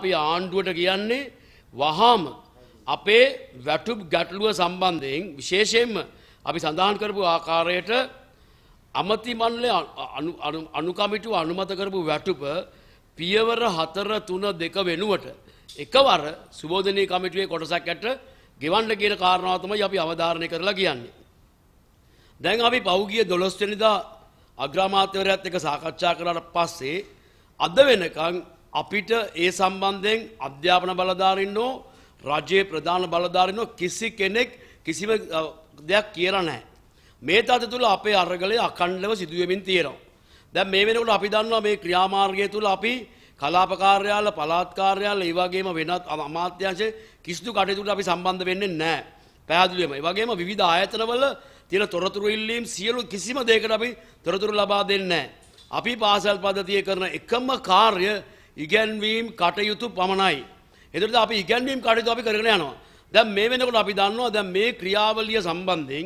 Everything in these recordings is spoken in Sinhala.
අපි ආණ්ඩුවට කියන්නේ වහාම අපේ වැටුප් ගැටලුව සම්බන්ධයෙන් විශේෂයෙන්ම අපි සඳහන් කරපු ආකාරයට අමති මණ්ඩලය අනුකමිටුව අනුමත කරපු වැටුප පියවර හතර තුන දෙක වෙනුවට එකවර සුබෝධනී කමිටුවේ කොටසක් ඇට ගෙවන්න කියන කාරණාව තමයි අපි අවධාරණය කරලා කියන්නේ. දැන් අපි පහුගිය 12 වෙනිදා අග්‍රාමාත්‍යවරයාත් එක්ක සාකච්ඡා කරලා පස්සේ අද වෙනකන් අපිට ඒ සම්බන්ධයෙන් අධ්‍යාපන බලධාරින්නෝ රජයේ ප්‍රධාන බලධාරිනෝ කිසි කෙනෙක් කිසිම දෙයක් කියලා නැහැ. මේ තත්ත්ව තුළ අපේ අරගලය අඛණ්ඩව සිදුවෙමින් තියෙනවා. දැන් මේ වෙනකොට අපි දන්නවා මේ ක්‍රියාමාර්ගය තුළ අපි කලාප කාර්යාල, පළාත් කාර්යාල, ඒ වගේම වෙනත් අමාත්‍යාංශ කිසිදු කටයුතුකට අපි සම්බන්ධ වෙන්නේ නැහැ. පැහැදිලිවම. ඒ වගේම විවිධ ආයතනවල තියෙන තොරතුරු ඉල්ලීම් සියලු කිසිම දෙයකට අපි තොරතුරු ලබා දෙන්නේ නැහැ. අපි පාසල් පද්ධතිය කරන එකම කාර්ය ඉගැන්වීම් කටයුතු පමණයි. එදට අපි ඉගැන්වීම් කටයුතු අපි කරගෙන යනවා. දැන් මේ වෙනකොට අපි දන්නවා දැන් මේ ක්‍රියාවලිය සම්බන්ධයෙන්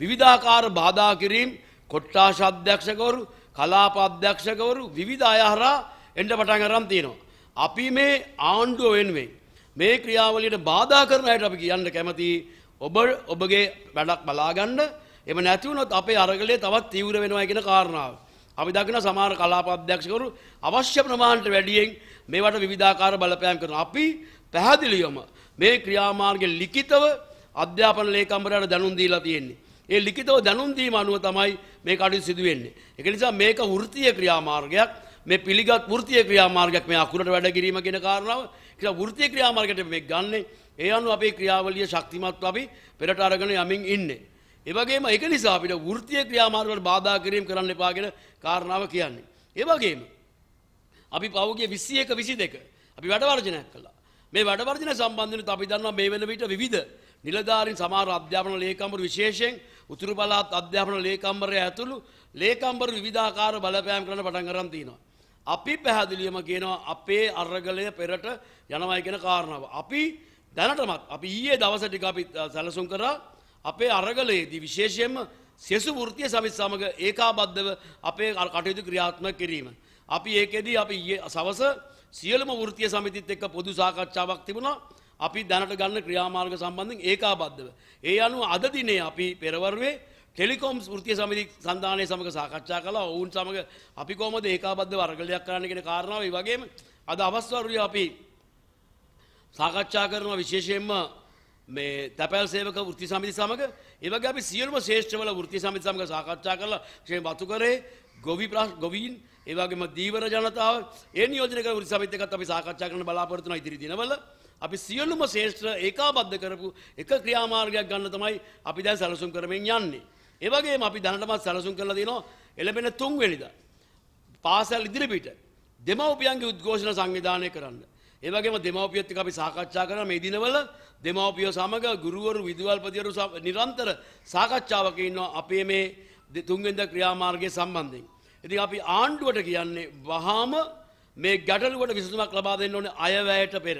විවිධාකාර බාධා කිරීම් කොට්ටාශ අධ්‍යක්ෂකවරු කලාප අධ්‍යක්ෂකවරු විවිධ අය හරහා එන්න පටන් අරන් තියෙනවා. අපි මේ ආණ්ඩුව වෙනුවෙන් මේ ක්‍රියාවලියට බාධා කරන අයට අපි කියන්න කැමති ඔබ ඔබගේ වැඩක් බලාගන්න එම නැති වුණොත් අපේ අරගලයේ තවත් තීව්‍ර වෙනවා කියන කාරණාව. අපි දකින සමහර කලාපාධ්‍යක්ෂකවරු අවශ්‍ය ප්‍රමාණයට වැඩියෙන් මේවට විවිධාකාර බලපෑම් කරනවා. අපි පැහැදිලිවම මේ ක්‍රියාමාර්ගයේ ලිඛිතව අධ්‍යාපන ලේකම්වරයාට දැනුම් දීලා තියෙන්නේ. ඒ ලිඛිතව දැනුම් දීම අනුව තමයි මේ කටයුතු සිදු වෙන්නේ. ඒක නිසා මේක වෘත්තීය ක්‍රියාමාර්ගයක්. මේ පිළිගත් වෘත්තීය ක්‍රියාමාර්ගයක් මේ අකුරට වැඩ කිරීම කියන කාරණාව. කියලා වෘත්තීය ක්‍රියාමාර්ගයට මේක ගන්නෙ. ඒ අනුව අපේ ක්‍රියාවලිය ශක්තිමත්ව අපි පෙරට අරගෙන යමින් ඉන්නේ. ඒවගේම එක නිසා අපිට වෘත්තිය ක්‍රියාමාර්ගවලට බාධා කිරීම කරන්න එපා කියන කාරණාව කියන්නේ. ඒ වගේම අපි පෞගේ 21 22 අපි වැඩවර්ජනයක් කළා. මේ වැඩවර්ජන සම්බන්ධයෙන් අපි දන්නවා මේ වෙන විට විවිධ නිලධාරීන් සමහර අධ්‍යාපන ලේකම්වරු විශේෂයෙන් උතුරු පළාත් අධ්‍යාපන ලේකම්වරයා ඇතුළු ලේකම්වරු විවිධාකාර බලපෑම් කරන්න පටන් ගන්න තියෙනවා. අපි පැහැදිලිවම කියනවා අපේ අරගලය පෙරට යනවා කියන කාරණාව. අපි දැනටමත් අපි ඊයේ දවසේ ටික අපි සැලසුම් කරා අපේ අරගලයේදී විශේෂයෙන්ම සෙසු වෘත්තිය සමිත් සමග ඒකාබද්ධව අපේ කටයුතු ක්‍රියාත්මක කිරීම. අපි ඒකෙදී අපි සවස සියලුම වෘත්තිය සමිතිත් එක්ක පොදු සාකච්ඡාවක් තිබුණා. අපි දැනට ගන්න ක්‍රියාමාර්ග සම්බන්ධයෙන් ඒකාබද්ධව. ඒ අනුව අද දිනේ අපි පෙරවරුවේ ටෙලිකොම් ෘතිය සමිති සන්ධානය සමඟ සාකච්ඡා කලා ඔවුන් සමඟ අපි කොමද ඒකාබද්ධ වර්ගලයක් කරන්නගෙන කාරණාව වගේම අද අවස්වරුය අපි සාකච්ඡා කරන විශේෂයෙන්ම මේ තැපැල් සේවක වෘත්ති සමිති සමග ඒ වගේ අපි සියලුම ශ්‍රේෂ්ඨවල වෘත්ති සමිති සමග සාකච්ඡා කරලා ක්ෂේම වතු කරේ ගොවි ගොවීන් ඒ වගේම දීවර ජනතාව ඒ නියෝජන කළ වෘත්ති සමිති එක්කත් අපි සාකච්ඡා කරන්න බලාපොරොත්තු වෙනවා ඉදිරි දිනවල අපි සියලුම ශ්‍රේෂ්ඨ ඒකාබද්ධ කරපු එක ක්‍රියාමාර්ගයක් ගන්න තමයි අපි දැන් සැලසුම් කරමින් යන්නේ ඒ වගේම අපි දැනටමත් සැලසුම් කරලා දෙනවා එළඹෙන තුන්වෙනිදා පාසල් ඉදිරිපිට දෙමව්පියන්ගේ උද්ඝෝෂණ සංවිධානය කරන්න ඒ වගේම දෙමව්පියොත් එක්ක අපි සාකච්ඡා කරන මේ දිනවල දෙමව්පියෝ සමග ගුරුවරු විදුහල්පතිවරු නිරන්තර සාකච්ඡාවක ඉන්නවා අපේ මේ තුන්වෙනිද ක්‍රියාමාර්ගයේ සම්බන්ධයෙන්. ඉතින් අපි ආණ්ඩුවට කියන්නේ වහාම මේ ගැටලුවට විසඳුමක් ලබා දෙන්න ඕනේ අයවැයට පෙර.